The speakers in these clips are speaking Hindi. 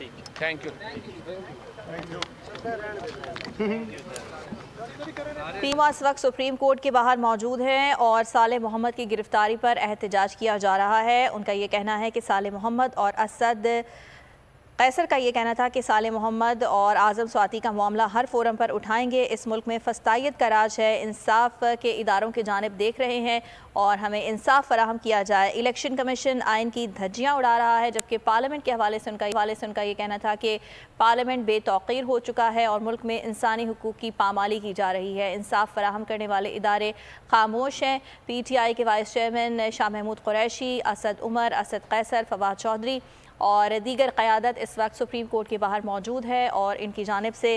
ठीक थैंक यू पीमा इस वक्त सुप्रीम कोर्ट के बाहर मौजूद हैं और साले मोहम्मद की गिरफ्तारी पर एहतजाज किया जा रहा है उनका ये कहना है कि साले मोहम्मद और असद कैसर का ये कहना था कि साल मोहम्मद और आज़म स्वाति का मामला हर फोरम पर उठाएंगे इस मुल्क में फस्तायत का राज है इंसाफ के इदारों की जानब देख रहे हैं और हमें इंसाफ फराहम किया जाए इलेक्शन कमीशन आयन की धज्जियाँ उड़ा रहा है जबकि पार्लियामेंट के हवाले से उनका हवाले से उनका ये कहना था कि पार्लियामेंट बेतौर हो चुका है और मुल्क में इंसानी हकूक़ की पामाली की जा रही है इंसाफ फराहम करने वाले इदारे खामोश हैं पी टी आई के वाइस चेयरमैन शाह महमूद क्रैशी असद उमर असद कैसर फवाद चौधरी और दीगर क़्यादत इस इस वक्त सुप्रीम कोर्ट के बाहर मौजूद है और इनकी जानब से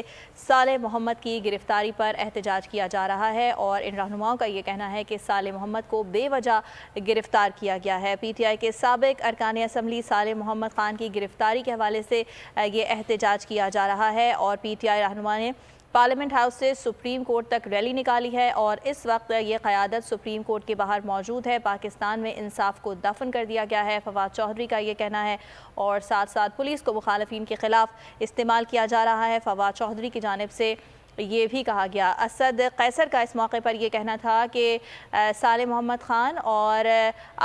साल मोहम्मद की गिरफ्तारी पर एहतजाज किया जा रहा है और इन रहनुमाओं का ये कहना है कि साल मोहम्मद को बेवजह गिरफ्तार किया गया है पी टी आई के सबक अरकान असम्बली साल मोहम्मद खान की गिरफ्तारी के हवाले से ये एहतजाज किया जा रहा है और पी टी आई रहनुमा ने पार्लियामेंट हाउस से सुप्रीम कोर्ट तक रैली निकाली है और इस वक्त ये क़्यादत सुप्रीम कोर्ट के बाहर मौजूद है पाकिस्तान में इंसाफ को दफन कर दिया गया है फवाद चौधरी का ये कहना है और साथ साथ पुलिस को मुखालफी के ख़िलाफ़ इस्तेमाल किया जा रहा है फवाद चौधरी की जानब से ये भी कहा गया असद कैसर का इस मौके पर यह कहना था कि साल मोहम्मद ख़ान और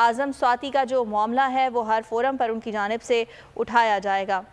आज़म स्वाति का जो मामला है वो हर फोरम पर उनकी जानब से उठाया जाएगा